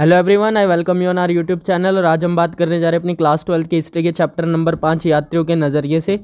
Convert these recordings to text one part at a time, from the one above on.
hello everyone I welcome you on our YouTube channel और आज हम बात करने जा रहे हैं अपनी क्लास ट्वेल्थ के हिस्ट्री के चैप्टर नंबर पाँच यात्रियों के नज़रिए से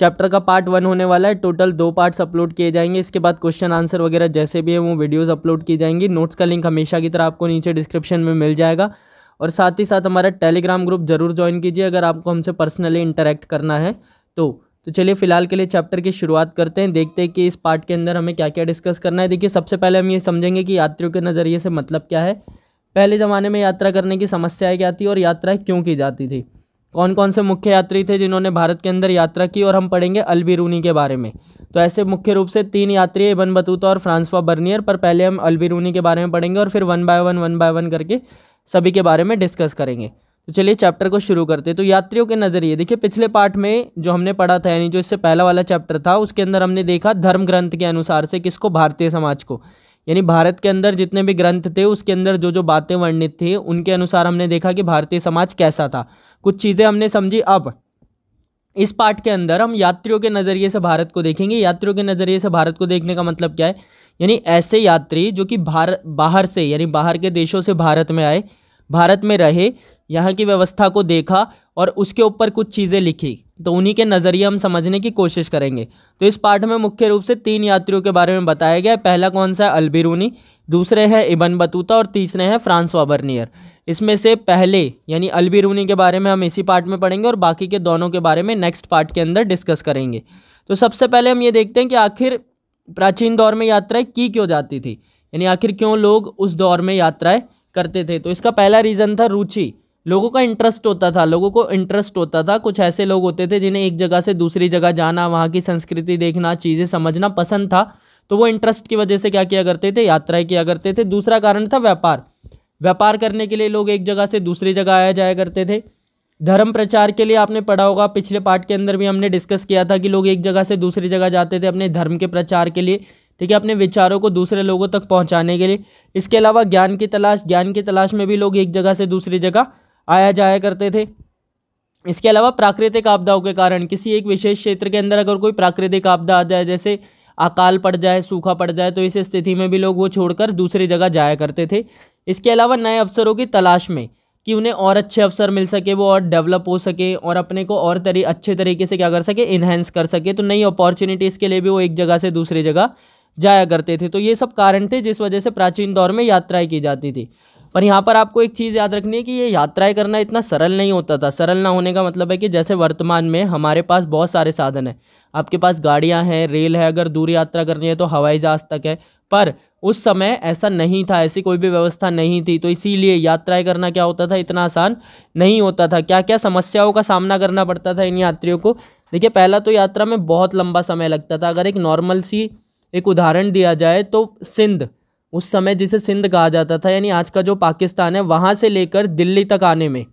चैप्टर का पार्ट वन होने वाला है टोटल दो पार्ट्स अपलोड किए जाएंगे इसके बाद क्वेश्चन आंसर वगैरह जैसे भी है वो वीडियोज़ अपलोड की जाएंगी नोट्स का लिंक हमेशा की तरह आपको नीचे डिस्क्रिप्शन में मिल जाएगा और साथ ही साथ हमारा टेलीग्राम ग्रुप जरूर ज्वाइन कीजिए अगर आपको हमसे पर्सनली इंटरेक्ट करना है तो तो चलिए फिलहाल के लिए चैप्टर की शुरुआत करते हैं देखते हैं कि इस पार्ट के अंदर हमें क्या क्या डिस्कस करना है देखिए सबसे पहले हम ये समझेंगे कि यात्रियों के नज़रिए से मतलब क्या है पहले ज़माने में यात्रा करने की समस्याएं क्या थी और यात्रा क्यों की जाती थी कौन कौन से मुख्य यात्री थे जिन्होंने भारत के अंदर यात्रा की और हम पढ़ेंगे अलबिरूनी के बारे में तो ऐसे मुख्य रूप से तीन यात्री है इबन बतूता और फ्रांसवा बर्नियर पर पहले हम अलबिरूनी के बारे में पढ़ेंगे और फिर one by one one by one करके सभी के बारे में डिस्कस करेंगे तो चलिए चैप्टर को शुरू करते हैं तो यात्रियों के नज़रिए देखिए पिछले पार्ट में जो हमने पढ़ा था यानी जो इससे पहला वाला चैप्टर था उसके अंदर हमने देखा धर्म ग्रंथ के अनुसार से किसको भारतीय समाज को यानी भारत के अंदर जितने भी ग्रंथ थे उसके अंदर जो जो बातें वर्णित थी उनके अनुसार हमने देखा कि भारतीय समाज कैसा था कुछ चीज़ें हमने समझी अब इस पार्ट के अंदर हम यात्रियों के नज़रिए से भारत को देखेंगे यात्रियों के नज़रिए से भारत को देखने का मतलब क्या है यानी ऐसे यात्री जो कि भारत बाहर से यानी बाहर के देशों से भारत में आए भारत में रहे यहाँ की व्यवस्था को देखा और उसके ऊपर कुछ चीज़ें लिखी तो उन्हीं के नज़रिए हम समझने की कोशिश करेंगे तो इस पाठ में मुख्य रूप से तीन यात्रियों के बारे में बताया गया है पहला कौन सा है अलबिरूनी दूसरे हैं इबन बतूता और तीसरे हैं फ्रांसवा बर्नियर इसमें से पहले यानी अलबिरूनी के बारे में हम इसी पार्ट में पढ़ेंगे और बाकी के दोनों के बारे में नेक्स्ट पार्ट के अंदर डिस्कस करेंगे तो सबसे पहले हम ये देखते हैं कि आखिर प्राचीन दौर में यात्राएँ की क्यों जाती थी यानी आखिर क्यों लोग उस दौर में यात्राएँ करते थे तो इसका पहला रीज़न था रुचि लोगों का इंटरेस्ट होता था लोगों को इंटरेस्ट होता था कुछ ऐसे लोग होते थे जिन्हें एक जगह से दूसरी जगह जाना वहाँ की संस्कृति देखना चीज़ें समझना पसंद था तो वो इंटरेस्ट की वजह से क्या किया करते थे यात्राएं किया करते थे दूसरा कारण था व्यापार व्यापार करने के लिए लोग एक जगह से दूसरी जगह आया जाया करते थे धर्म प्रचार के लिए आपने पढ़ा होगा पिछले पार्ट के अंदर भी हमने डिस्कस किया था कि लोग एक जगह से दूसरी जगह जाते थे अपने धर्म के प्रचार के लिए ठीक है अपने विचारों को दूसरे लोगों तक पहुँचाने के लिए इसके अलावा ज्ञान की तलाश ज्ञान की तलाश में भी लोग एक जगह से दूसरी जगह आया जाया करते थे इसके अलावा प्राकृतिक आपदाओं के कारण किसी एक विशेष क्षेत्र के अंदर अगर कोई प्राकृतिक आपदा आ जाए जैसे अकाल पड़ जाए सूखा पड़ जाए तो इस स्थिति में भी लोग वो छोड़कर दूसरी जगह जाया करते थे इसके अलावा नए अवसरों की तलाश में कि उन्हें और अच्छे अवसर मिल सके वो और डेवलप हो सके और अपने को और तरी अच्छे तरीके से क्या कर सके इन्हेंस कर सके तो नई अपॉर्चुनिटीज़ के लिए भी वो एक जगह से दूसरी जगह जाया करते थे तो ये सब कारण थे जिस वजह से प्राचीन दौर में यात्राएं की जाती थी पर यहाँ पर आपको एक चीज़ याद रखनी है कि ये यात्राएं करना इतना सरल नहीं होता था सरल ना होने का मतलब है कि जैसे वर्तमान में हमारे पास बहुत सारे साधन हैं आपके पास गाड़ियाँ हैं रेल है अगर दूर यात्रा करनी है तो हवाई जहाज़ तक है पर उस समय ऐसा नहीं था ऐसी कोई भी व्यवस्था नहीं थी तो इसीलिए यात्राएं करना क्या होता था इतना आसान नहीं होता था क्या क्या समस्याओं का सामना करना पड़ता था इन यात्रियों को देखिए पहला तो यात्रा में बहुत लंबा समय लगता था अगर एक नॉर्मल सी एक उदाहरण दिया जाए तो सिंध उस समय जिसे सिंध कहा जाता था यानी आज का जो पाकिस्तान है वहाँ से लेकर दिल्ली तक आने में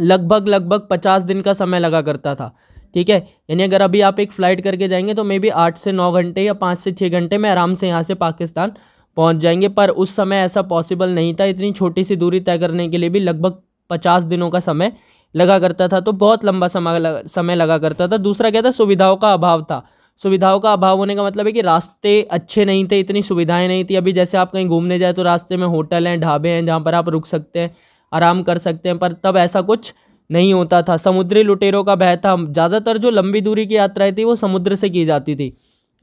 लगभग लगभग पचास दिन का समय लगा करता था ठीक है यानी अगर अभी आप एक फ़्लाइट करके जाएंगे तो मे बी आठ से नौ घंटे या पाँच से छः घंटे में आराम से यहाँ से पाकिस्तान पहुँच जाएंगे पर उस समय ऐसा पॉसिबल नहीं था इतनी छोटी सी दूरी तय करने के लिए भी लगभग पचास दिनों का समय लगा करता था तो बहुत लंबा समय लगा, समय लगा करता था दूसरा क्या था सुविधाओं का अभाव था सुविधाओं का अभाव होने का मतलब है कि रास्ते अच्छे नहीं थे इतनी सुविधाएं नहीं थी अभी जैसे आप कहीं घूमने जाए तो रास्ते में होटल हैं ढाबे हैं जहाँ पर आप रुक सकते हैं आराम कर सकते हैं पर तब ऐसा कुछ नहीं होता था समुद्री लुटेरों का भय था ज़्यादातर जो लंबी दूरी की यात्राएं थी वो समुद्र से की जाती थी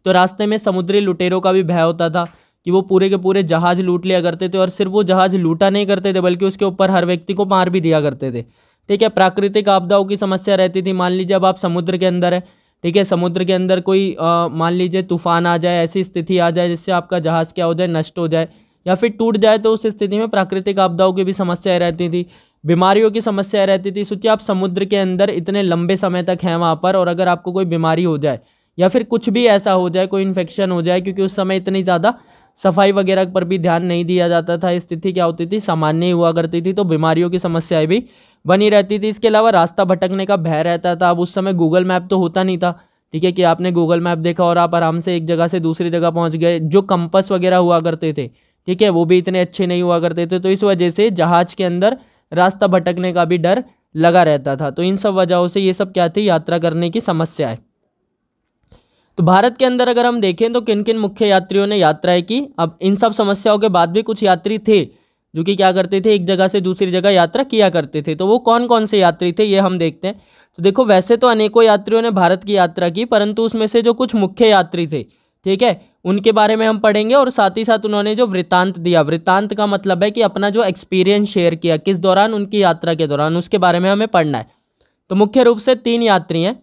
तो रास्ते में समुद्री लुटेरों का भी भय होता था कि वो पूरे के पूरे जहाज़ लूट लिया करते थे और सिर्फ वो जहाज़ लूटा नहीं करते थे बल्कि उसके ऊपर हर व्यक्ति को मार भी दिया करते थे ठीक है प्राकृतिक आपदाओं की समस्या रहती थी मान लीजिए अब आप समुद्र के अंदर है ठीक है समुद्र के अंदर कोई मान लीजिए तूफान आ जाए ऐसी स्थिति आ जाए जिससे आपका जहाज़ क्या हो जाए नष्ट हो जाए या फिर टूट जाए तो उस स्थिति में प्राकृतिक आपदाओं की भी समस्याएं रहती थी बीमारियों की समस्याएं रहती थी सोचिए आप समुद्र के अंदर इतने लंबे समय तक हैं वहाँ पर और अगर आपको कोई बीमारी हो जाए या फिर कुछ भी ऐसा हो जाए कोई इन्फेक्शन हो जाए क्योंकि उस समय इतनी ज़्यादा सफाई वगैरह पर भी ध्यान नहीं दिया जाता था स्थिति क्या होती थी सामान्य हुआ करती थी तो बीमारियों की समस्याएं भी बनी रहती थी इसके अलावा रास्ता भटकने का भय रहता था अब उस समय गूगल मैप तो होता नहीं था ठीक है कि आपने गूगल मैप देखा और आप आराम से एक जगह से दूसरी जगह पहुंच गए जो कंपस वगैरह हुआ करते थे ठीक है वो भी इतने अच्छे नहीं हुआ करते थे तो इस वजह से जहाज के अंदर रास्ता भटकने का भी डर लगा रहता था तो इन सब वजहों से ये सब क्या थी यात्रा करने की समस्या है तो भारत के अंदर अगर हम देखें तो किन किन मुख्य यात्रियों ने यात्राएं की अब इन सब समस्याओं के बाद भी कुछ यात्री थे जो कि क्या करते थे एक जगह से दूसरी जगह यात्रा किया करते थे तो वो कौन कौन से यात्री थे ये हम देखते हैं तो देखो वैसे तो अनेकों यात्रियों ने भारत की यात्रा की परंतु उसमें से जो कुछ मुख्य यात्री थे ठीक है उनके बारे में हम पढ़ेंगे और साथ ही साथ उन्होंने जो वृत्तांत दिया वृत्तांत का मतलब है कि अपना जो एक्सपीरियंस शेयर किया किस दौरान उनकी यात्रा के दौरान उसके बारे में हमें पढ़ना है तो मुख्य रूप से तीन यात्री हैं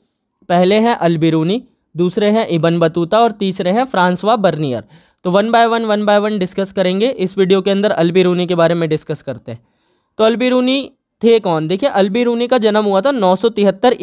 पहले हैं अलबिरूनी दूसरे हैं इबन बतूता और तीसरे हैं फ्रांसवा बर्नियर तो one by one one by one discuss करेंगे इस वीडियो के अंदर अलबिरूनी के बारे में डिस्कस करते हैं तो अलबिरूनी थे कौन देखिए अलबिरूनी का जन्म हुआ था नौ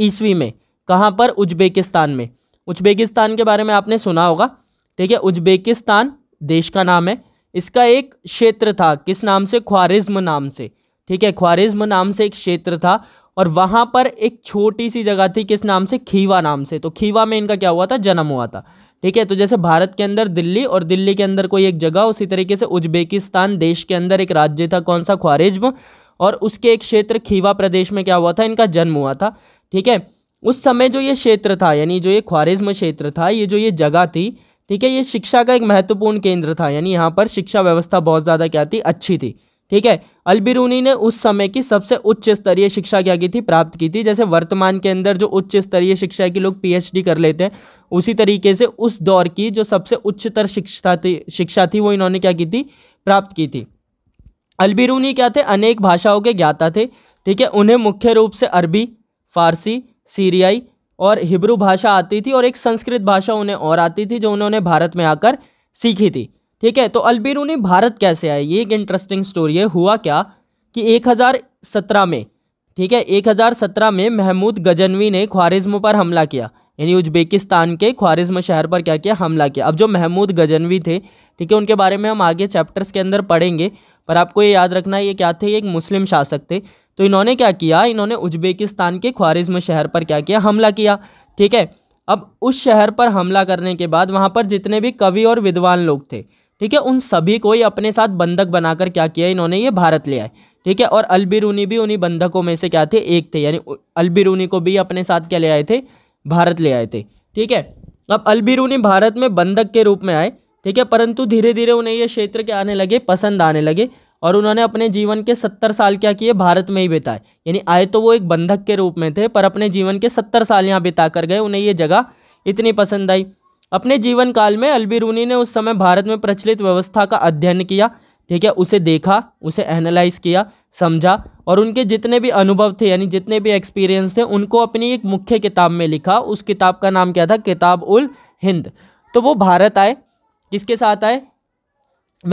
ईस्वी में कहाँ पर उज्बेकिस्तान में उज्बेकिस्तान के बारे में आपने सुना होगा ठीक है उज्बेकिस्तान देश का नाम है इसका एक क्षेत्र था किस नाम से ख्वारिज्म नाम से ठीक है ख्वारिज्म नाम से एक क्षेत्र था और वहाँ पर एक छोटी सी जगह थी किस नाम से खीवा नाम से तो खीवा में इनका क्या हुआ था जन्म हुआ था ठीक है तो जैसे भारत के अंदर दिल्ली और दिल्ली के अंदर कोई एक जगह उसी तरीके से उज्बेकिस्तान देश के अंदर एक राज्य था कौन सा ख्वारिज्म और उसके एक क्षेत्र खीवा प्रदेश में क्या हुआ था इनका जन्म हुआ था ठीक है उस समय जो ये क्षेत्र था यानी जो ये ख्वारिज्म क्षेत्र था ये जो ये जगह थी ठीक है ये शिक्षा का एक महत्वपूर्ण केंद्र था यानी यहाँ पर शिक्षा व्यवस्था बहुत ज़्यादा क्या थी अच्छी थी ठीक है अलबिरूनी ने उस समय की सबसे उच्च स्तरीय शिक्षा क्या की थी प्राप्त की थी जैसे वर्तमान के अंदर जो उच्च स्तरीय शिक्षा की लोग पीएचडी कर लेते हैं उसी तरीके से उस दौर की जो सबसे उच्चतर शिक्षा थी शिक्षा थी वो इन्होंने क्या की थी प्राप्त की थी अलबिरूनी क्या थे अनेक भाषाओं के ज्ञाता थे ठीक है उन्हें मुख्य रूप से अरबी फारसी सीरियाई और हिब्रू भाषा आती थी और एक संस्कृत भाषा उन्हें और आती थी जो उन्होंने भारत में आकर सीखी थी ठीक है तो अलबिरूनी भारत कैसे आए ये एक इंटरेस्टिंग स्टोरी है हुआ क्या कि 1017 में ठीक है 1017 में महमूद गजनवी ने ख्वारिज्म पर हमला किया यानी उज्बेकिस्तान के ख्वारिज्म शहर पर क्या किया हमला किया अब जो महमूद गजनवी थे ठीक है उनके बारे में हम आगे चैप्टर्स के अंदर पढ़ेंगे पर आपको ये याद रखना है ये क्या थे ये एक मुस्लिम शासक थे तो इन्होंने क्या किया इन्होंने उज्बेकिस्तान के ख्वारिज्म शहर पर क्या किया हमला किया ठीक है अब उस शहर पर हमला करने के बाद वहाँ पर जितने भी कवि और विद्वान लोग थे ठीक है उन सभी को ही अपने साथ बंधक बनाकर क्या किया इन्होंने ये भारत ले आए ठीक है और अलबिरूनी भी उन्हीं बंधकों में से क्या थे एक थे यानी अलबिरूनी को भी अपने साथ क्या ले आए थे भारत ले आए थे ठीक है अब अलबिरूनी भारत में बंधक के रूप में आए ठीक है परंतु धीरे धीरे उन्हें ये क्षेत्र के आने लगे पसंद आने लगे और उन्होंने अपने जीवन के सत्तर साल क्या किए भारत में ही बिताए यानी आए तो वो एक बंधक के रूप में थे पर अपने जीवन के सत्तर साल यहाँ बिता कर गए उन्हें ये जगह इतनी पसंद आई अपने जीवन काल में अलबिरूनी ने उस समय भारत में प्रचलित व्यवस्था का अध्ययन किया ठीक है उसे देखा उसे एनालाइज किया समझा और उनके जितने भी अनुभव थे यानी जितने भी एक्सपीरियंस थे उनको अपनी एक मुख्य किताब में लिखा उस किताब का नाम क्या था किताब उल हिंद तो वो भारत आए किसके साथ आए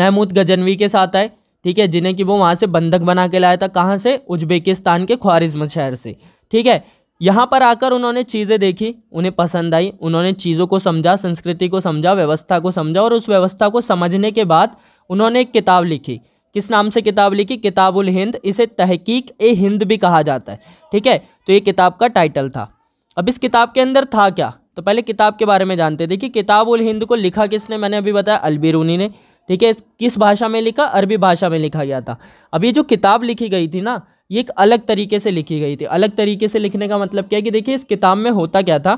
महमूद गजनवी के साथ आए ठीक है जिन्हें कि वो वहाँ से बंधक बना के लाया था कहाँ से उज्बेकिस्तान के ख्वारिज्म शहर से ठीक है यहाँ पर आकर उन्होंने चीज़ें देखी उन्हें पसंद आई उन्होंने चीज़ों को समझा संस्कृति को समझा व्यवस्था को समझा और उस व्यवस्था को समझने के बाद उन्होंने एक किताब लिखी किस नाम से किताब लिखी किताबुल हिंद इसे तहकीक ए हिंद भी कहा जाता है ठीक है तो ये किताब का टाइटल था अब इस किताब के अंदर था क्या तो पहले किताब के बारे में जानते थे कि किताबुल हिंद को लिखा किसने मैंने अभी बताया अलबिरूनी ने ठीक है किस भाषा में लिखा अरबी भाषा में लिखा गया था अब ये जो किताब लिखी गई थी ना ये एक अलग तरीके से लिखी गई थी अलग तरीके से लिखने का मतलब क्या है कि देखिए इस किताब में होता क्या था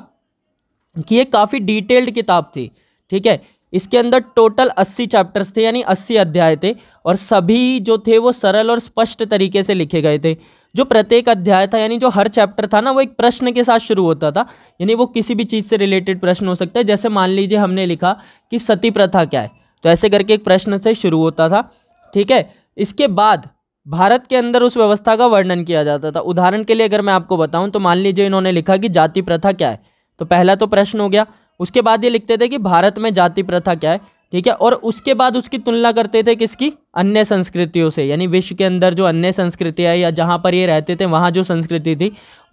कि ये काफ़ी डिटेल्ड किताब थी ठीक है इसके अंदर टोटल 80 चैप्टर्स थे यानी 80 अध्याय थे और सभी जो थे वो सरल और स्पष्ट तरीके से लिखे गए थे जो प्रत्येक अध्याय था यानी जो हर चैप्टर था ना वो एक प्रश्न के साथ शुरू होता था यानी वो किसी भी चीज़ से रिलेटेड प्रश्न हो सकता है जैसे मान लीजिए हमने लिखा कि सती प्रथा क्या है तो ऐसे करके एक प्रश्न से शुरू होता था ठीक है इसके बाद भारत के अंदर उस व्यवस्था का वर्णन किया जाता था उदाहरण के लिए अगर मैं आपको बताऊं तो मान लीजिए इन्होंने लिखा कि जाति प्रथा क्या है तो पहला तो प्रश्न हो गया उसके बाद ये लिखते थे कि भारत में जाति प्रथा क्या है ठीक है और उसके बाद उसकी तुलना करते थे किसकी अन्य संस्कृतियों से यानी विश्व के अंदर जो अन्य संस्कृतियाँ या जहाँ पर ये रहते थे वहाँ जो संस्कृति थी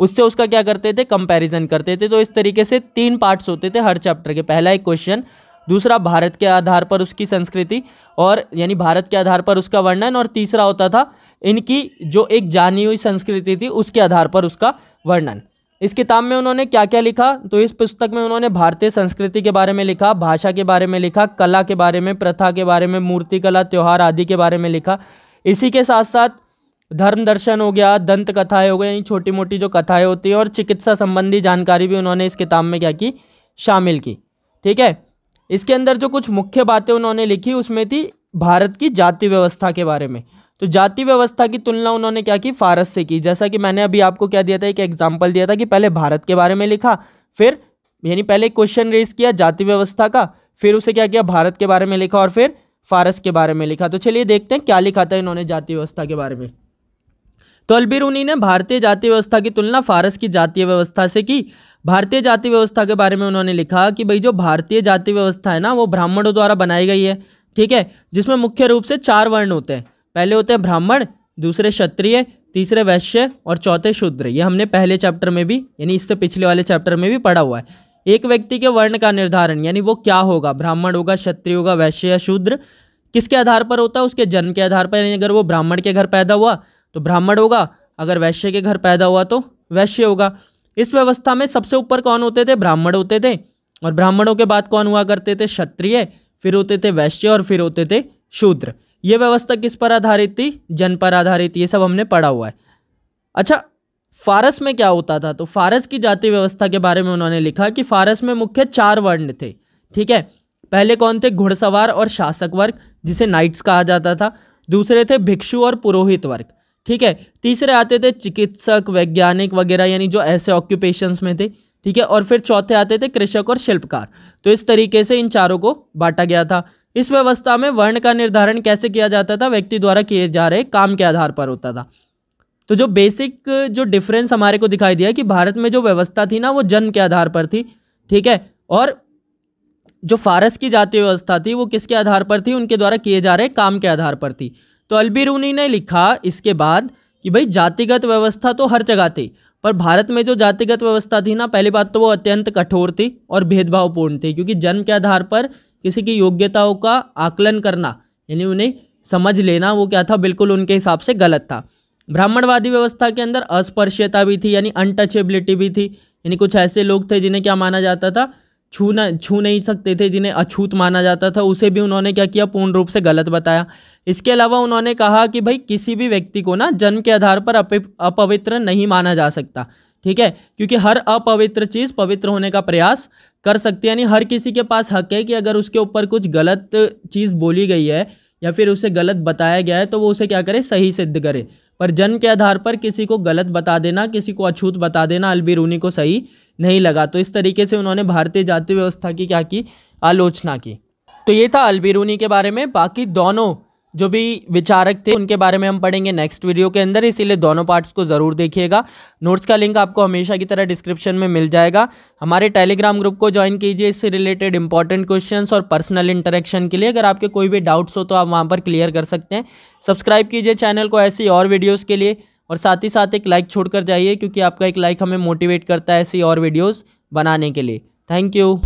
उससे उसका क्या करते थे कंपेरिजन करते थे तो इस तरीके से तीन पार्ट्स होते थे हर चैप्टर के पहला एक क्वेश्चन दूसरा भारत के आधार पर उसकी संस्कृति और यानी भारत के आधार पर उसका वर्णन और तीसरा होता था इनकी जो एक जानी हुई संस्कृति थी उसके आधार पर उसका वर्णन इस किताब में उन्होंने क्या क्या लिखा तो इस पुस्तक में उन्होंने भारतीय संस्कृति के बारे में लिखा भाषा के बारे में लिखा कला के बारे में प्रथा के बारे में मूर्तिकला त्यौहार आदि के बारे में लिखा इसी के साथ साथ धर्म दर्शन हो गया दंत कथाएं हो गई यानी छोटी मोटी जो कथाएं होती हैं और चिकित्सा संबंधी जानकारी भी उन्होंने इस किताब में क्या की शामिल की ठीक है इसके अंदर जो कुछ मुख्य बातें उन्होंने लिखी उसमें थी भारत की जाति व्यवस्था के बारे में तो जाति व्यवस्था की तुलना उन्होंने क्या की फारस से की जैसा कि मैंने अभी आपको क्या दिया था एक एग्जाम्पल दिया था कि पहले भारत के बारे में लिखा फिर यानी पहले क्वेश्चन रेज किया जाति व्यवस्था का फिर उसे क्या किया भारत के बारे में लिखा और फिर फारस के बारे में लिखा तो चलिए देखते हैं क्या लिखा था इन्होंने जाति व्यवस्था के बारे में तो अलबिरूनी ने भारतीय जाति व्यवस्था की तुलना फारस की जातीय व्यवस्था से की भारतीय जाति व्यवस्था के बारे में उन्होंने लिखा कि भाई जो भारतीय जाति व्यवस्था है ना वो ब्राह्मणों द्वारा बनाई गई है ठीक है जिसमें मुख्य रूप से चार वर्ण होते हैं पहले होते हैं ब्राह्मण दूसरे क्षत्रिय तीसरे वैश्य और चौथे शूद्र ये हमने पहले चैप्टर में भी यानी इससे पिछले वाले चैप्टर में भी पढ़ा हुआ है एक व्यक्ति के वर्ण का निर्धारण यानी वो क्या होगा ब्राह्मण होगा क्षत्रिय होगा वैश्य या शूद्र किसके आधार पर होता है उसके जन्म के आधार पर यानी अगर वो ब्राह्मण के घर पैदा हुआ तो ब्राह्मण होगा अगर वैश्य के घर पैदा हुआ तो वैश्य होगा इस व्यवस्था में सबसे ऊपर कौन होते थे ब्राह्मण होते थे और ब्राह्मणों के बाद कौन हुआ करते थे क्षत्रिय फिर होते थे वैश्य और फिर होते थे शूद्र ये व्यवस्था किस पर आधारित थी जन पर आधारित ये सब हमने पढ़ा हुआ है अच्छा फारस में क्या होता था तो फारस की जाति व्यवस्था के बारे में उन्होंने लिखा कि फारस में मुख्य चार वर्ण थे ठीक है पहले कौन थे घुड़सवार और शासक वर्ग जिसे नाइट्स कहा जाता था दूसरे थे भिक्षु और पुरोहित वर्ग ठीक है तीसरे आते थे चिकित्सक वैज्ञानिक वगैरह यानी जो ऐसे ऑक्यूपेशंस में थे ठीक है और फिर चौथे आते थे कृषक और शिल्पकार तो इस तरीके से इन चारों को बांटा गया था इस व्यवस्था में वर्ण का निर्धारण कैसे किया जाता था व्यक्ति द्वारा किए जा रहे काम के आधार पर होता था तो जो बेसिक जो डिफरेंस हमारे को दिखाई दिया कि भारत में जो व्यवस्था थी ना वो जन्म के आधार पर थी ठीक है और जो फारस की जाति व्यवस्था थी वो किसके आधार पर थी उनके द्वारा किए जा रहे काम के आधार पर थी तो अलबिरूनी ने लिखा इसके बाद कि भाई जातिगत व्यवस्था तो हर जगह थी पर भारत में जो जातिगत व्यवस्था थी ना पहली बात तो वो अत्यंत कठोर थी और भेदभावपूर्ण थी क्योंकि जन्म के आधार पर किसी की योग्यताओं का आकलन करना यानी उन्हें समझ लेना वो क्या था बिल्कुल उनके हिसाब से गलत था ब्राह्मणवादी व्यवस्था के अंदर अस्पर्श्यता भी थी यानी अनटचेबिलिटी भी थी यानी कुछ ऐसे लोग थे जिन्हें क्या माना जाता था छू न छू नहीं सकते थे जिन्हें अछूत माना जाता था उसे भी उन्होंने क्या किया पूर्ण रूप से गलत बताया इसके अलावा उन्होंने कहा कि भाई किसी भी व्यक्ति को ना जन्म के आधार पर अपवित्र नहीं माना जा सकता ठीक है क्योंकि हर अपवित्र चीज़ पवित्र होने का प्रयास कर सकती है यानी हर किसी के पास हक है कि अगर उसके ऊपर कुछ गलत चीज़ बोली गई है या फिर उसे गलत बताया गया है तो वो उसे क्या करे सही सिद्ध करे पर जन्म के आधार पर किसी को गलत बता देना किसी को अछूत बता देना अलबिरूनी को सही नहीं लगा तो इस तरीके से उन्होंने भारतीय जाति व्यवस्था की क्या की आलोचना की तो ये था अलबिरूनी के बारे में बाकी दोनों जो भी विचारक थे उनके बारे में हम पढ़ेंगे नेक्स्ट वीडियो के अंदर इसीलिए दोनों पार्ट्स को ज़रूर देखिएगा नोट्स का लिंक आपको हमेशा की तरह डिस्क्रिप्शन में मिल जाएगा हमारे टेलीग्राम ग्रुप को ज्वाइन कीजिए इससे रिलेटेड इंपॉर्टेंट क्वेश्चन और पर्सनल इंटरेक्शन के लिए अगर आपके कोई भी डाउट्स हो तो आप वहाँ पर क्लियर कर सकते हैं सब्सक्राइब कीजिए चैनल को ऐसी और वीडियोज़ के लिए और साथ ही साथ एक लाइक छोड़ कर जाइए क्योंकि आपका एक लाइक हमें मोटिवेट करता है ऐसी और वीडियोज़ बनाने के लिए थैंक यू